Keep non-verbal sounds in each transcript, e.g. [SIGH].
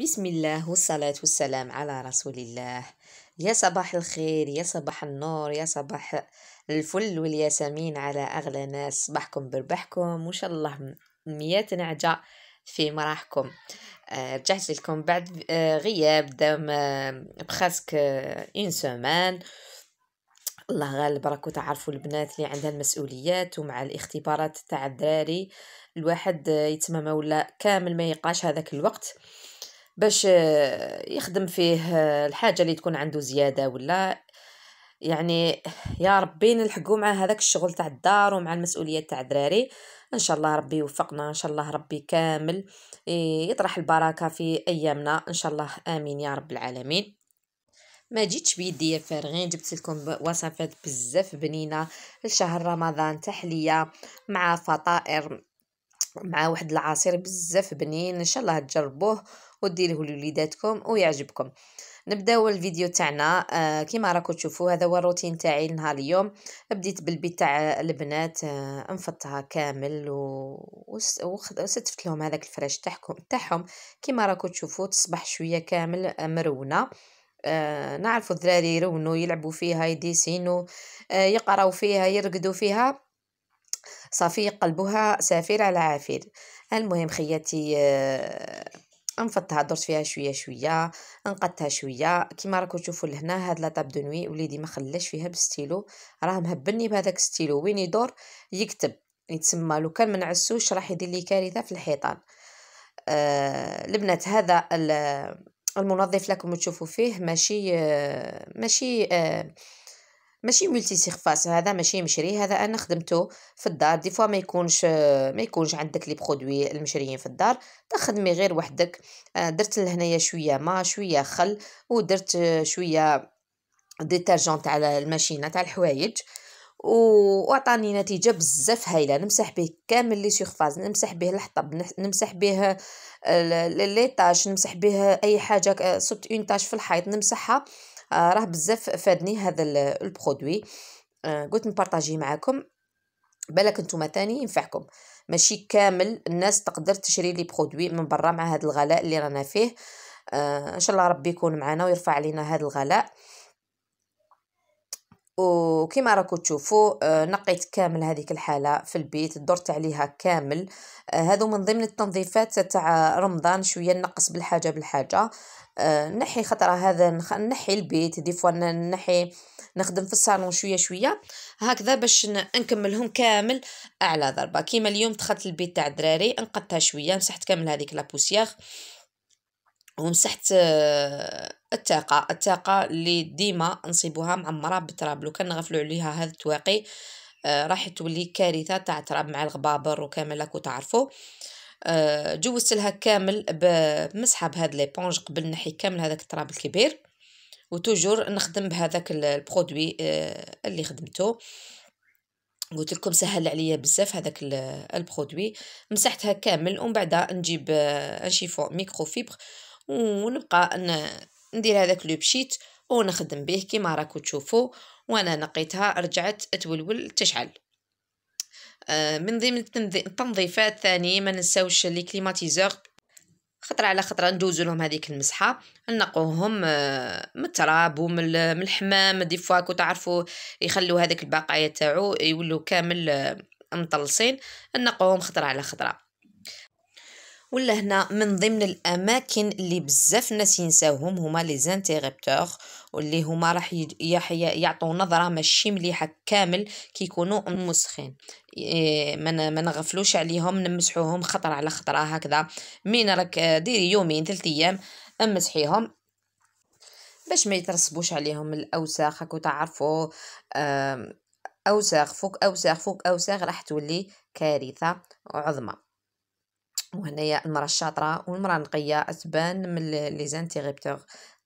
بسم الله والصلاة والسلام على رسول الله يا صباح الخير يا صباح النور يا صباح الفل والياسمين على أغلى ناس صباحكم بربحكم وإن شاء الله ميات نعجة في مراحكم رجعت لكم بعد غياب دام بخاسك اون سومان الله غالب راكو تعرفوا البنات اللي عندها المسؤوليات ومع الاختبارات تاع الدراري الواحد يتمم ولا كامل ما يقاش هذاك الوقت باش يخدم فيه الحاجه اللي تكون عنده زياده ولا يعني يا ربي نلحقوا مع هذاك الشغل تاع الدار ومع المسؤوليات تاع الدراري ان شاء الله ربي يوفقنا ان شاء الله ربي كامل يطرح البركه في ايامنا ان شاء الله امين يا رب العالمين ما جيتش بيدي فارغين جبت لكم وصفات بزاف بنينه لشهر رمضان تحليه مع فطائر مع واحد العصير بزاف بنين ان شاء الله تجربوه وديروه لوليداتكم ويعجبكم نبداو الفيديو تاعنا آه كيما راكم تشوفوا هذا هو الروتين تاعي لنهار اليوم بديت بالبيت تاع البنات آه نفطها كامل و... وستفت لهم هذاك الفراش تاعكم تاعهم كيما راكم تشوفوا تصبح شويه كامل آه، مرونه آه نعرفوا الدراري يرونوا يلعبوا فيها يديسينوا آه يقراو فيها يرقدوا فيها صافي يقلبوها سافير على عافير المهم خياتي آه نفضتها درت فيها شويه شويه نقدتها شويه كيما راكم تشوفوا لهنا هاد لاطاب دو نوي وليدي ما خلاش فيها بالستيلو راه مهبلني بهذاك الستيلو وين يدور يكتب يتسمى لو كان ما نعسوش راح يدير لي كارثه في الحيطان آه البنات هذا المنظف لكم تشوفوا فيه ماشي آه ماشي آه ماشي ملتي سيرفاس هذا ماشي مشري هذا انا خدمته في الدار دي فوا ما يكونش ما يكونش عندك لي برودوي المشريين في الدار تخدمي غير وحدك آه، درت لهنايا شويه ما شويه خل ودرت شويه ديترجون تاع الماشينه تاع الحوايج وعطاني نتيجه بزاف هايله نمسح به كامل لي سيرفاس نمسح به الحطب نمسح به لي نمسح به اي حاجه آه، صبت اون تاش في الحيط نمسحها آه، راه بزاف فادني هذا البرودوي آه، قلت نبارطاجيه معاكم بالك نتوما تاني ينفعكم ماشي كامل الناس تقدر تشري لي برودوي من برا مع هذا الغلاء اللي رانا فيه آه ان شاء الله ربي يكون معنا ويرفع علينا هذا الغلاء وكما راكم تشوفوا آه، نقيت كامل هذيك الحاله في البيت درت عليها كامل هذا آه، من ضمن التنظيفات تاع رمضان شويه نقص بالحاجه بالحاجه آه، نحي خطره هذا نحي البيت دي فوا نحي نخدم في الصالون شويه شويه هكذا باش نكملهم كامل اعلى ضربه كيما اليوم دخلت البيت تاع الدراري نقطتها شويه مسحت كامل هذيك لابوسيير ومسحت آه، الطاقه الطاقه اللي ديما نصيبوها معمرة بالتراب لو كان نغفلو عليها هذا التواقي آه، راح تولي كارثة تاع تراب مع الغبابر وكامل راكو تعرفو آه، جوزت لها كامل بمسحه بهاد ليبونج قبل نحي كامل هذاك التراب الكبير وتوجور نخدم بهذاك البرودوي اللي خدمته قلت لكم سهل عليا بزاف هذاك البرودوي مسحتها كامل ومن بعد نجيب شيفون ميكرو فيبر ونبقى ندير هذاك لو بشيت ونخدم به كيما راكو تشوفوا وانا نقيتها رجعت تولول تشعل آه، من ضمن التنظيفات ثاني ما ننساوش لي كليماتيزور خطرة على خطرة ندوزو لهم هذيك المسحة نقوهم آه، من التراب ومن الحمام دي فوا كو تعرفوا يخلوا هذاك البقايا تاعو يولوا كامل آه، مطلصين نقوهم خطرة على خطرة ولا هنا من ضمن الاماكن اللي بزاف الناس ينساوهم هما لي زانتيغيبتور واللي هما راح يعطوا نظره ماشي مليحه كامل كيكونوا مسخين إيه، ما ما نغفلوش عليهم نمسحوهم خطره على خطره هكذا مين راك ديري يومين ثلاث ايام امسحيهم باش ما يترسبوش عليهم الاوساخ هاكو تعرفوا اوساخ فوق اوساخ فوق اوساخ راح تولي كارثه عظمى وهنايا المرا الشاطره والمرا النقيه تبان من لي زانتيغيبتور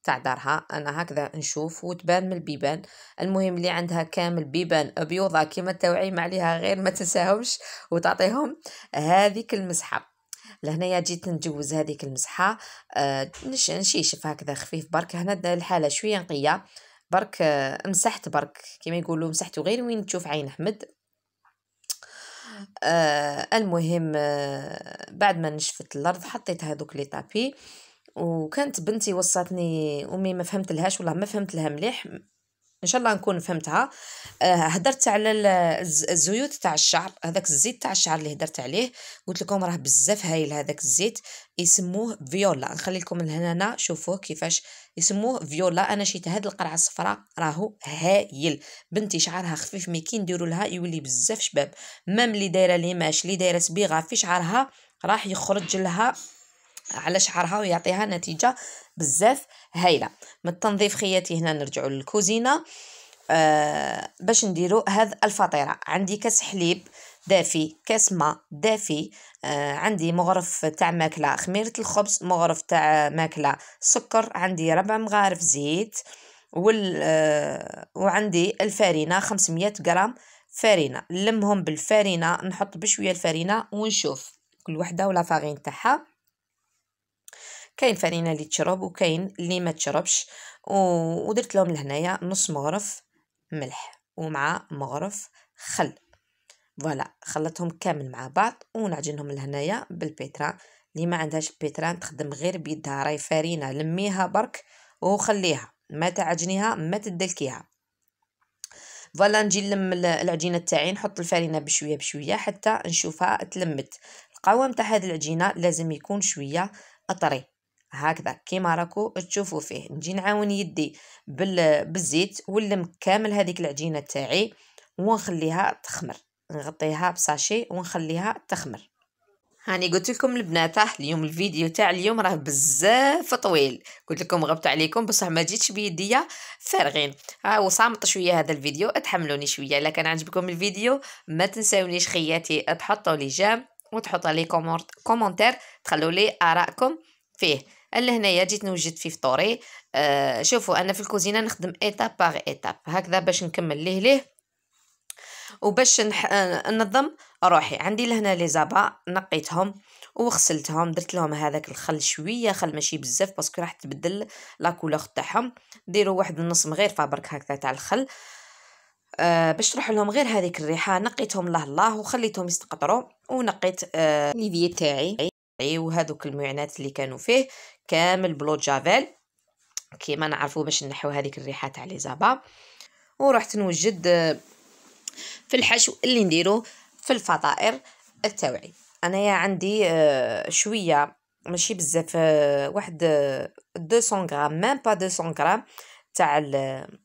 تاع دارها انا هكذا نشوف وتبان من البيبان المهم اللي عندها كامل بيبان ابيضه كيما ما عليها غير ما تنساهمش وتعطيهم هذيك المسحه لهنايا جيت نجوز هذيك المسحه آه نشيشف هكذا خفيف برك هنا الحاله شويه نقيه برك آه، مسحت برك كيما يقولوا مسحت غير وين تشوف عين احمد آه المهم آه بعد ما نشفت الارض حطيت هذوك لي طابي وكانت بنتي وصاتني امي ما فهمت لهاش والله ما فهمت لها مليح ان شاء الله نكون فهمتها آه، هدرت على الزيوت تاع الشعر هذاك الزيت تاع الشعر اللي هدرت عليه قلت لكم راه بزاف هايل هذاك الزيت يسموه فيولا نخلي لكم لهنا شوفوه كيفاش يسموه فيولا انا شيت هاد القرعه الصفراء راهو هايل بنتي شعرها خفيف مي كي نديروا لها يولي بزاف شباب مام اللي دايره ليماش اللي دايره صبيغه في شعرها راح يخرج لها على شعرها ويعطيها نتيجه بزاف هايله من التنظيف خياتي هنا نرجعوا للكوزينه آه باش نديرو هاد الفطيره عندي كاس حليب دافي كاس ماء دافي آه عندي مغرف تاع ماكله خميره الخبز مغرف تاع ماكله سكر عندي ربع مغارف زيت وال آه وعندي الفارينه 500 غرام فرينه نلمهم بالفرينه نحط بشويه الفرينه ونشوف كل وحده ولا فارين تاعها كاين فرينه اللي تشرب وكاين اللي ما تشربش و... ودرت لهم لهنايا نص مغرف ملح ومع مغرف خل فوالا خلطهم كامل مع بعض ونعجنهم لهنايا بالبيترا اللي ما عندهاش بيتران تخدم غير بيدها راي فرينه لميها برك وخليها ما تعجنيها ما تدلكيها فوالا نجي نلم العجينه تاعي نحط الفرينه بشويه بشويه حتى نشوفها تلمت القوام تاع هذه العجينه لازم يكون شويه اطري هكذا كيما راكو تشوفوا فيه نجي نعاون يدي بالزيت ونلم كامل هذيك العجينه تاعي ونخليها تخمر نغطيها بساشي ونخليها تخمر هاني قلت لكم البنات اليوم الفيديو تاع اليوم راه بزاف طويل قلت لكم غبت عليكم بصح ما جيتش بيديا فارغين ها وصامط شويه هذا الفيديو اتحملوني شويه الا كان عجبكم الفيديو ما تنساونيش خياتي تحطوا لي جام وتحطوا لي كومنتير تخلوا لي ارائكم فيه الا هنايا جيت نوجد في فطوري آه شوفوا انا في الكوزينه نخدم ايتاب باغ ايتاب هكذا باش نكمل ليه ليه وباش آه، ننظم روحي عندي لهنا لي زابا نقيتهم وغسلتهم درت لهم هذاك الخل شويه خل ماشي بزاف باسكو راح تبدل لا كولور تاعهم ديروا واحد النص مغير فابرك هكذا تاع الخل آه باش تروح لهم غير هذيك الريحه نقيتهم الله الله وخليتهم يستقطروا ونقيت آه ليفيه تاعي وهذوك المعنات اللي كانوا فيه كامل بلو جافيل كيما نعرفوا باش نحو هذيك الريحه تاع لي زابا ورحت نوجد آه، في الحشو اللي نديرو في الفطائر التوعي انايا عندي آه، شويه ماشي بزاف آه، واحد 200 غرام ميم با 200 غرام تاع الصدر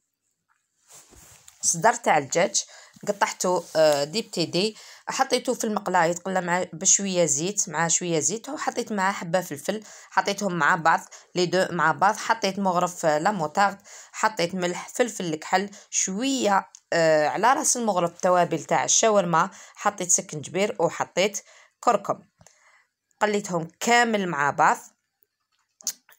تاع الدجاج قطعته آه، بتي دي حطيته في المقلاة يتقلى مع بشويه زيت مع شويه زيت وحطيت معاه حبه فلفل حطيتهم مع بعض لي دو مع بعض حطيت مغرف آه، موتارد حطيت ملح فلفل الكحل شويه آه على راس المغرف التوابل تاع الشاورما حطيت سكنجبير وحطيت كركم قليتهم كامل مع بعض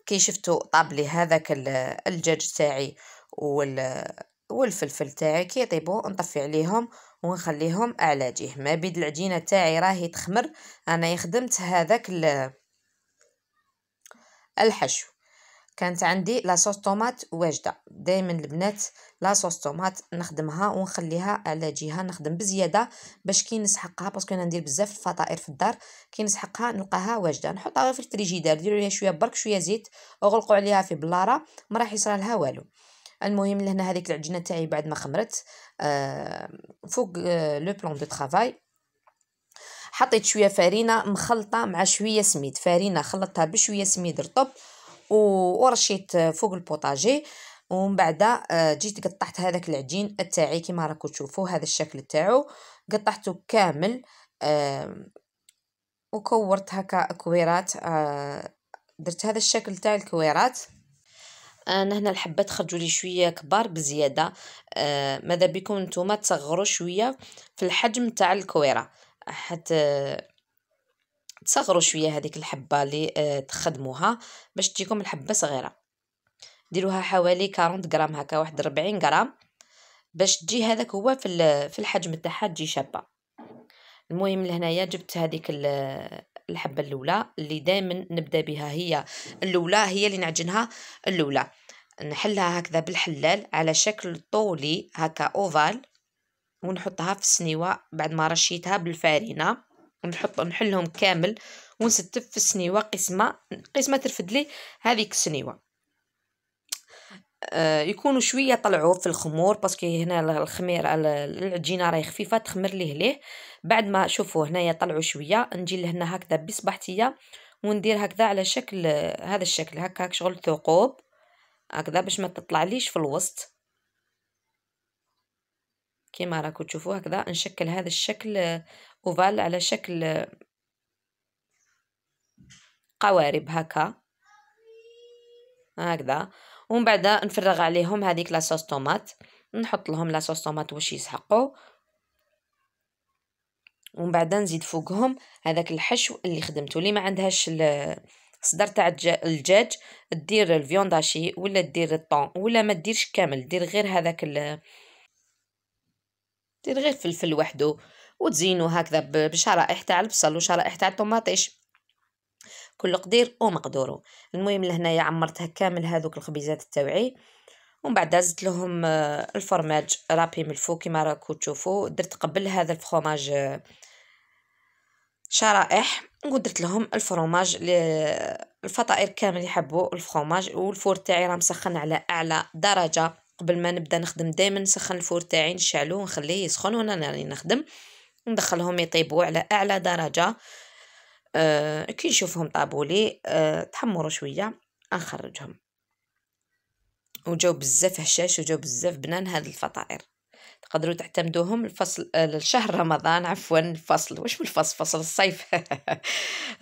كي شفتوا طابلي هذاك الدجاج تاعي وال والفلفل تاعي كيطيبو نطفي عليهم ونخليهم على جيه ما بيد العجينه تاعي راهي تخمر انا خدمت هذاك الحشو كانت عندي لاصوص طومات واجده دائما البنات لاصوص طومات نخدمها ونخليها على جهه نخدم بزياده باش كي نسحقها باسكو انا ندير بزاف الفطائر في الدار كي نسحقها نلقاها واجده نحطها في الفريجيدار نديروا ليها شويه برك شويه زيت وغلقوا عليها في بلاره ما راح يصرى لها والو المهم لهنا هذيك العجينه تاعي بعد ما خمرت آه، فوق آه، لو بلون دو ترافاي حطيت شويه فرينه مخلطه مع شويه سميد فرينه خلطتها بشويه سميد رطب ورشيت آه، فوق البوطاجي ومن بعد جيت قطعت هذاك العجين تاعي كيما راكم تشوفوا هذا الشكل تاعو قطعته كامل وكورت هكا كويرات درت هذا الشكل تاع الكويرات انا هنا الحبات خرجوا لي شويه كبار بزياده آه، ماذا بكم نتوما تصغروا شويه في الحجم تاع الكويره حتى آه، تصغروا شويه هذيك الحبه اللي آه، تخدموها باش تجيكم الحبه صغيره ديروها حوالي 40 غرام هكا واحد 40 غرام باش تجي هذاك هو في في الحجم تاعها تجي شابه المهم لهنايا جبت هذيك الحبه الاولى اللي دائما نبدا بها هي الاولى هي اللي نعجنها الاولى نحلها هكذا بالحلال على شكل طولي هكا اوفال ونحطها في السنيوة بعد ما رشيتها بالفارينة ونحط نحلهم كامل ونستف في السنيوة قسمة قسمة ترفد لي هذيك السنيوة آه، يكونوا شويه طلعوا في الخمور باسكو هنا الخمير العجينه راهي خفيفه تخمر ليه ليه بعد ما شوفوا هنايا طلعوا شويه نجي لهنا هكذا بصبحتيه وندير هكذا على شكل هذا الشكل هكا شغل ثقوب هكذا باش ما تطلعليش في الوسط كيما راكو تشوفوا هكذا نشكل هذا الشكل آه، اوفال على شكل آه، قوارب هكا هكذا ومن بعد نفرغ عليهم هذيك لاصوص طوماط نحط لهم لاصوص طوماط واش يسحقوا ومن بعد نزيد فوقهم هذاك الحشو اللي خدمته اللي ما عندهاش آه، الصدر تاع الدجاج دير الفيونداشي ولا دير الطون ولا ما ديرش كامل دير غير هذاك ال... دير غير فلفل وحده وتزينو هكذا بشرائح تاع البصل وشرائح تاع الطوماطيش كل قدير ومقدورو المهم لهنايا عمرتها كامل هذوك الخبيزات التوعي ومن بعد زدت لهم آه، الفرماج رابي من الفوق كيما راكو تشوفوا درت قبل هذا الفخوماج آه، شرائح ودرت لهم الفرماج الفطائر كامل يحبوا الفرماج والفور تاعي راه مسخن على اعلى درجه قبل ما نبدا نخدم دائما نسخن الفور تاعي نشعلو ونخليه يسخن وانا راني نخدم ندخلهم يطيبوا على اعلى درجه أه كي نشوفهم طابوا لي أه تحمروا شويه نخرجهم وجاو بزاف هشاش وجاو بزاف بنان هاد الفطائر تقدروا تعتمدوهم الفصل الشهر آه، رمضان عفوا الفصل واش من الفصل فصل الصيف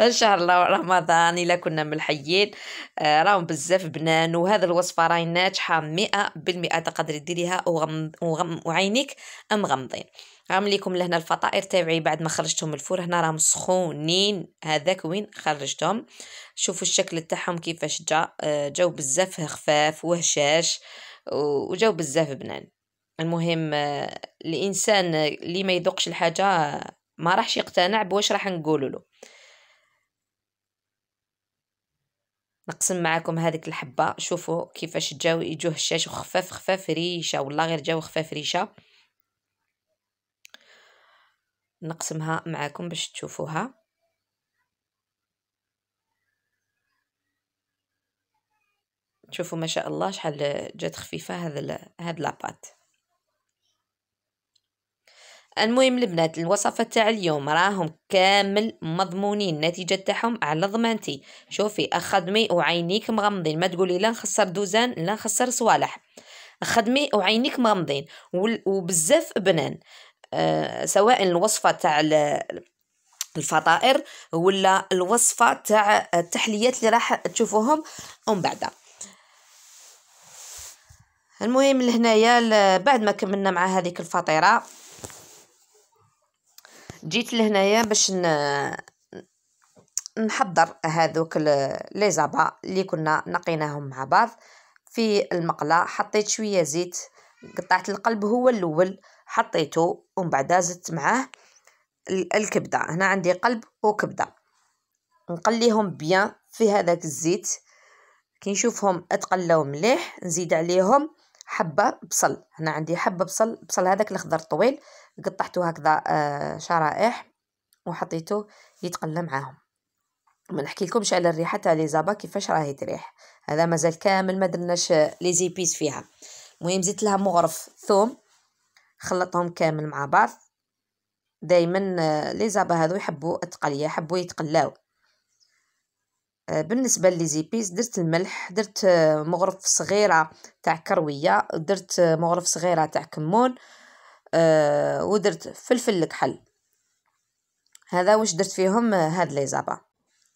الشهر [LAUGHS] رمضان الا كنا ملحيين آه، راهم بزاف بنان وهذا الوصفه راهي ناجحه 100% تقدري ديريها وغم وغم وعينيك مغمضين راهم لهنا الفطائر تابعي بعد ما خرجتهم الفور هنا راهم سخونين هذاك وين خرجتهم شوفوا الشكل تاعهم كيفاش جا آه، جاو بزاف خفاف وهشاش وجاو بزاف بنان المهم الانسان اللي ما يذوقش الحاجه ما راحش يقتنع بواش راح نقول له نقسم معاكم هذيك الحبه شوفوا كيفاش جاو يجوه الشاش وخفاف خفاف ريشه والله غير جاو خفاف ريشه نقسمها معاكم باش تشوفوها شوفوا ما شاء الله شحال جات خفيفه هذا هاد لاباط المهم البنات الوصفه تاع اليوم راهم كامل مضمونين النتيجه تاعهم على ضمانتي شوفي اخدمي وعينيك مغمضين ما تقولي لا نخسر دوزان لا نخسر صوالح خدمي وعينيك مغمضين وبزاف بنان أه سواء الوصفه تاع الفطائر ولا الوصفه تاع التحليات اللي راح تشوفوهم أم بعد المهم لهنايا بعد ما كملنا مع هذه الفطيره جيت لهنايا باش نحضر هذوك لي زابا اللي كنا نقيناهم مع بعض في المقله حطيت شويه زيت قطعت القلب هو الاول حطيته ومن بعد زدت معاه الكبده هنا عندي قلب وكبده نقليهم بيان في هذاك الزيت كي نشوفهم اتقلاو مليح نزيد عليهم حبة بصل هنا عندي حبة بصل بصل هذاك الأخضر الطويل قطعته هكذا آه، شرائح وحطيته يتقلى معاهم ما نحكي لكمش على الريحه تاع لي زابا كيفاش راهي تريح هذا مازال كامل ما درناش لي زيبيس فيها المهم زدت لها مغرف ثوم خلطهم كامل مع بعض دائما آه، لي زابا هذو يحبوا التقليه يحبوا يتقلاو آه، بالنسبه لي درت الملح درت آه، مغرف صغيره تاع كرويه درت آه، مغرف صغيره تاع كمون ودرت فلفل الكحل هذا واش درت فيهم هاد لي زابا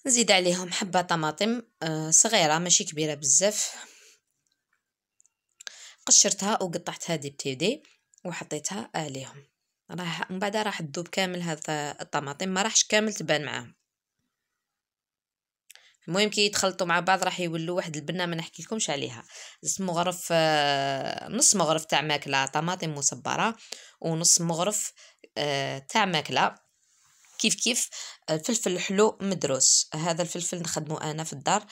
نزيد عليهم حبه طماطم صغيره ماشي كبيره بزاف قشرتها وقطعتها دي بتيدي وحطيتها عليهم راح من بعد راح تذوب كامل هاد الطماطم ما راحش كامل تبان معاهم المهم كي يتخلطوا مع بعض راح يولوا واحد البنه ما لكمش عليها نص مغرف آه، نص مغرف تاع ماكله طماطم مصبره ونص مغرف آه، تاع ماكله كيف كيف الفلفل آه، الحلو مدروس هذا الفلفل نخدمه انا في الدار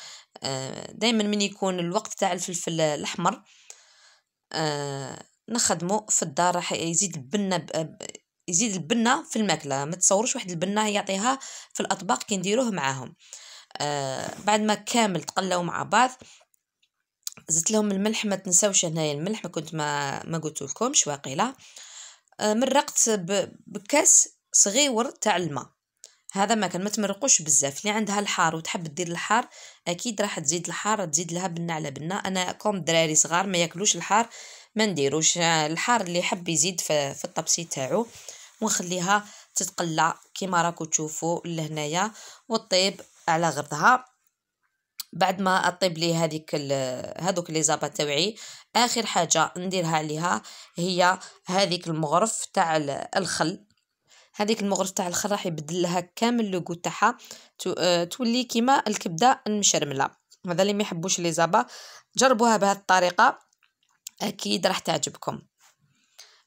دائما من يكون الوقت تاع الفلفل الاحمر نخدمه في الدار راح يزيد البنه يزيد البنه في الماكله ما تصوروش واحد البنه يعطيها في الاطباق كي نديروه معاهم آه، بعد ما كامل تقلاو مع بعض زدت لهم الملح ما تنساوش هنايا الملح ما كنت ما ما قلت لكم واقيلا آه، مرقت بكاس صغيور تاع الماء هذا ما كان ما تمرقوش بزاف اللي عندها الحار وتحب دير الحار اكيد راح تزيد الحار تزيد لها بنا على بنا انا كوم دراري صغار ما ياكلوش الحار ما نديروش آه، الحار اللي يحب يزيد في, في الطبسي تاعو ونخليها تتقلى كيما راكو تشوفوا لهنايا وطيب على غرضها بعد ما اطيب لي هذيك هذوك لي زابا تاوعي اخر حاجه نديرها عليها هي هذيك المغرف تاع الخل هذيك المغرف تاع الخل راح يبدل لها كامل لوغو تاعها تولي كيما الكبده المشرمله هذا اللي ما يحبوش لي زابا جربوها بهذه الطريقه اكيد راح تعجبكم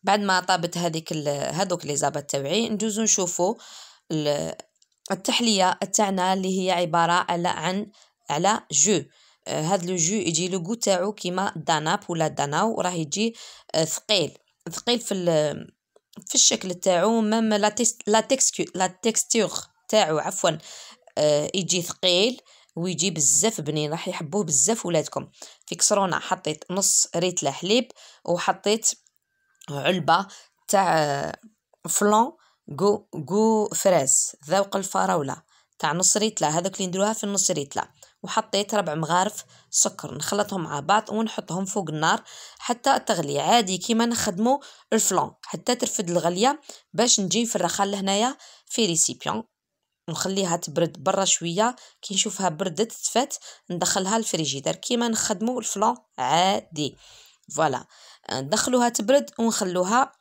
بعد ما طابت هذيك هذوك لي زابا تاوعي ندوزو نشوفو التحلية تاعنا اللي هي عبارة على عن على جو آه، هاد لو جو يجي لو غو تاعو كيما داناب ولا داناو راه يجي آه، ثقيل ثقيل في في الشكل تاعو مام لا لا تيكستور تاعو عفوا آه، يجي ثقيل ويجي بزاف بنين راح يحبوه بزاف ولادكم في كسرونه حطيت نص ريتله حليب وحطيت علبه تاع فلون جو جو فراس ذوق الفراولة تاع نص هذوك اللي نديروها في النص وحطيت ربع مغارف سكر نخلطهم مع بعض ونحطهم فوق النار حتى تغلي عادي كيما نخدمو الفلون حتى ترفد الغليه باش نجي نفرخها لهنايا في ريسيبيون نخليها تبرد برا شويه كي نشوفها بردت تفات ندخلها الفريجيدار كيما نخدمو الفلون عادي فوالا ندخلوها تبرد ونخلوها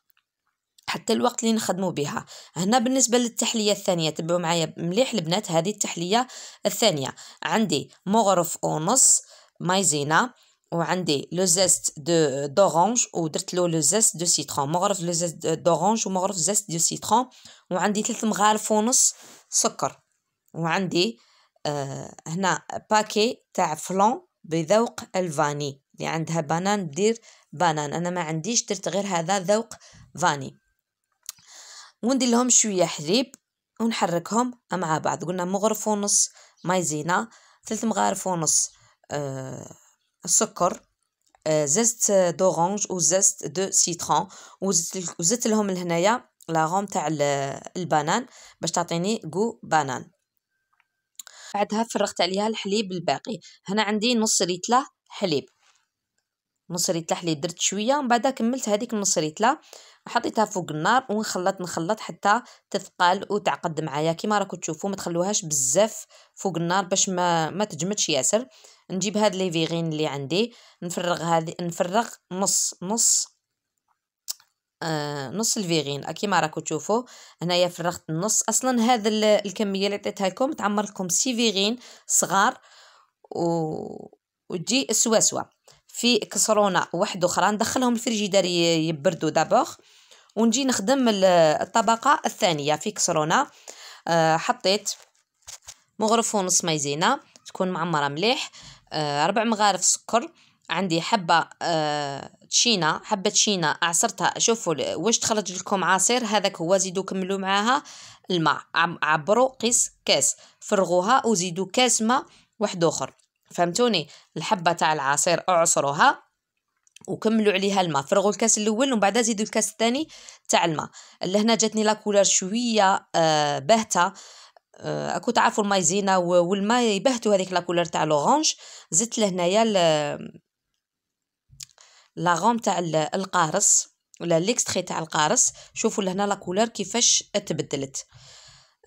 حتى الوقت اللي نخدمو بها هنا بالنسبه للتحليه الثانيه تبعوا معايا مليح البنات هذه التحليه الثانيه عندي مغرف ونص مايزينا وعندي لو زيست دو دورانج ودرت له لو زيست دو سيترون مغرف لو زيست دورانج ومغرف زيست دو سيترون وعندي ثلاث مغارف ونص سكر وعندي آه هنا باكي تاع فلون بذوق الفاني اللي عندها بانان دير بانان انا ما عنديش درت غير هذا ذوق فاني وندير لهم شويه حليب ونحركهم مع بعض قلنا مغرف ونص مايزينا ثلاث ثلث مغارف ونص السكر آه، سكر آه، زيت دورانج وزيت دو سيترون وزدت لهم لهنايا لاغوم تاع البنان باش تعطيني جو بنان بعدها فرغت عليها الحليب الباقي هنا عندي نص ريتله حليب نص ريتله حليب درت شويه من بعد كملت هذيك النص ريتله حطيتها فوق النار ونخلط نخلط حتى تثقل وتعقد معايا كما راكم تشوفوا ما تخلوهاش بزاف فوق النار باش ما ما تجمدش ياسر نجيب هاد لي فيغين اللي عندي نفرغ هذه نفرغ نص نص آه نص الفيغين كيما راكم تشوفوا هنايا فرغت النص اصلا هذا الكميه اللي عطيتها لكم تعمر لكم سي فيغين صغار و... وتجي سواسوا في كسرونه واحده اخرى ندخلهم الفريجيدار يبردوا دابوغ ونجي نخدم الطبقة الثانية في كسرونة آه، حطيت مغرف ونص مايزينا تكون معمرة مليح آه، ربع مغارف سكر عندي حبة آه، تشينا حبة تشينا عصرتها شوفوا واش تخرج لكم عصير هذاك هو زيدوا كملوا معاها الماء عبروا قيس كاس فرغوها وزيدوا كاس ماء واحد اخر فهمتوني الحبة تاع العصير اعصروها وكملوا عليها الماء فرغوا الكاس الاول ومن بعد زيدوا الكاس الثاني تاع الماء لهنا جاتني لاكولار شويه آه باهته آه اكو تعرفوا المايزينا والماء يبهتوا هذيك لاكولار تاع لورانج زدت لهنايا لاغوم تاع القارص ولا ليكستري تاع القارص شوفوا لهنا لاكولار كيفاش تبدلت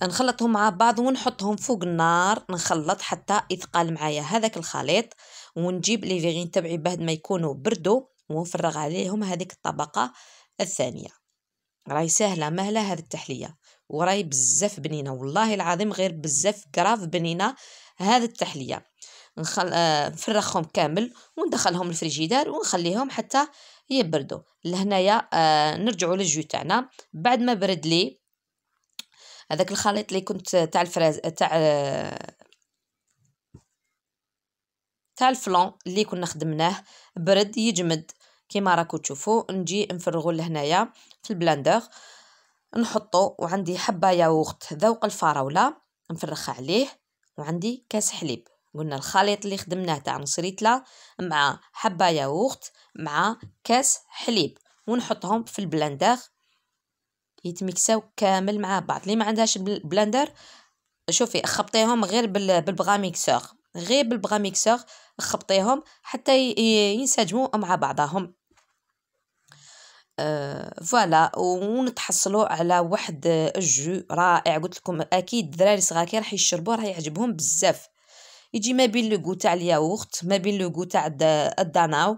نخلطهم مع بعض ونحطهم فوق النار نخلط حتى يثقل معايا هذاك الخليط ونجيب لي فيغين تبعي بعد ما يكونوا بردوا ونفرغ عليهم هذيك الطبقة الثانية راهي سهلة مهلة هذه التحلية وراي بزاف بنينة والله العظيم غير بزاف كراف بنينة هذه التحلية نخل... آه، نفرغهم كامل وندخلهم الفريجيدار ونخليهم حتى يبردوا لهنايا آه نرجعوا للجو تاعنا بعد ما برد لي هذاك الخليط اللي كنت تاع الفراز تاع آه، تاع الفلون اللي كنا خدمناه برد يجمد كيما راكو تشوفوا نجي نفرغو لهنايا في البلاندر نحطو وعندي حبه ياغورت ذوق الفراوله نفرخها عليه وعندي كاس حليب قلنا الخليط اللي خدمناه تاع نصريتلا مع حبه ياغورت مع كاس حليب ونحطهم في البلاندر يتمكساو كامل مع بعض اللي ما عندهاش بلاندر شوفي خبطيهم غير بالبغا ميكسور غير بالبغا ميكسور خبطيهم حتى ينسجموا مع بعضهم آه، فوالا ونتحصلوا على واحد الجو رائع قلت لكم اكيد الدراري صغار كي راح يشربوه راح يعجبهم بزاف يجي ما بين لو تاع الياوخت ما بين لو تاع الداناو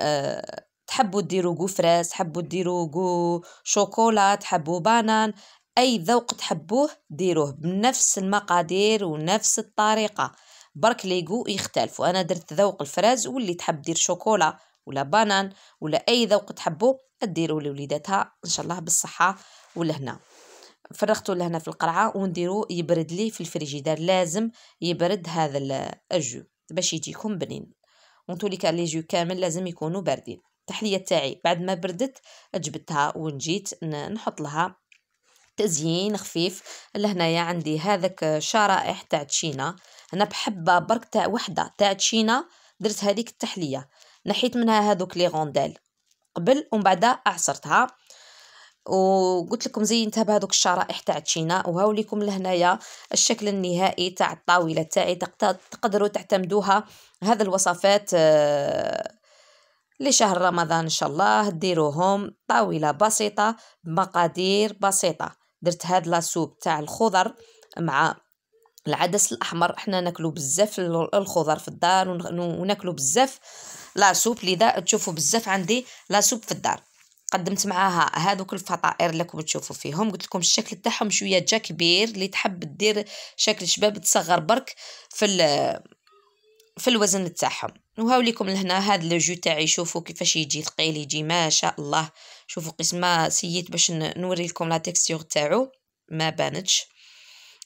آه، تحبوا ديروا كو فراس تحبوا ديروا كو شوكولا تحبوا بانان اي ذوق تحبوه ديروه بنفس المقادير ونفس الطريقه برك ليقو يختلفوا انا درت ذوق الفراز واللي تحب دير شوكولا ولا بانان ولا اي ذوق تحبو ديروا لوليداتها ان شاء الله بالصحه والهنا فرغتو لهنا في القرعه ونديرو يبرد لي في الفريجيدار لازم يبرد هذا الجو باش يجيكم بنين وانتو لي لي جو كامل لازم يكونوا باردين التحليه تاعي بعد ما بردت جبتها ونجيت نحط لها تزيين خفيف لهنايا عندي هذاك شرائح تاع تشينا انا بحبه برك تاع وحده تاع تشينا درت هذيك التحليه نحيت منها هذوك لي غونديل قبل ومن بعد عصرتها وقلت لكم زينتها بهذوك الشرائح تاع تشينا وهاو لكم لهنايا الشكل النهائي تاع الطاوله تاعي تقدروا تعتمدوها هذا الوصفات آه، لشهر رمضان ان شاء الله ديروهم طاوله بسيطه بمقادير بسيطه درت هاد لاسوب تاع الخضر مع العدس الاحمر احنا ناكلو بزاف الخضر في الدار وناكلو بزاف لا سوب لذا تشوفوا بزاف عندي لا سوب في الدار قدمت معاها هذوك الفطائر اللي راكم تشوفوا فيهم قلت لكم الشكل تاعهم شويه جا كبير اللي تحب دير شكل شباب تصغر برك في في الوزن تاعهم وهاوليكم لهنا هذا لو جو تاعي شوفوا كيفاش يجي ثقيل يجي ما شاء الله شوفوا قسمه سييت باش نوري لكم لا تيكستور تاعو ما بانتش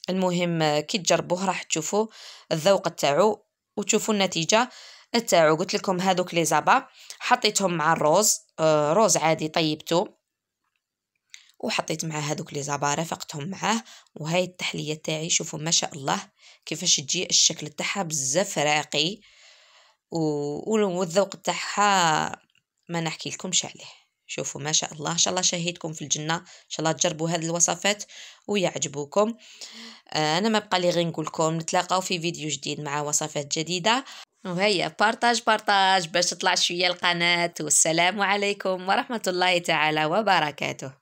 المهم كي تجربوه راح تشوفوا الذوق تاعو وتشوفوا النتيجه تاعو قلت لكم هذوك لي زابا حطيتهم مع الروز آه، روز عادي طيبته وحطيت معاه هذوك لي زابا رافقتهم معاه وهاي التحليه تاعي شوفوا ما شاء الله كيفاش تجي الشكل تاعها بزاف راقي والذوق تاعها ما نحكي لكمش عليه شوفوا ما شاء الله ان شاء الله شهيتكم في الجنه ان شاء الله تجربوا هذه الوصفات ويعجبوكم آه انا ما بقى لي غير نقول لكم نتلاقاو في فيديو جديد مع وصفات جديده وهيا بارطاج بارطاج باش تطلع شويه القناه والسلام عليكم ورحمه الله تعالى وبركاته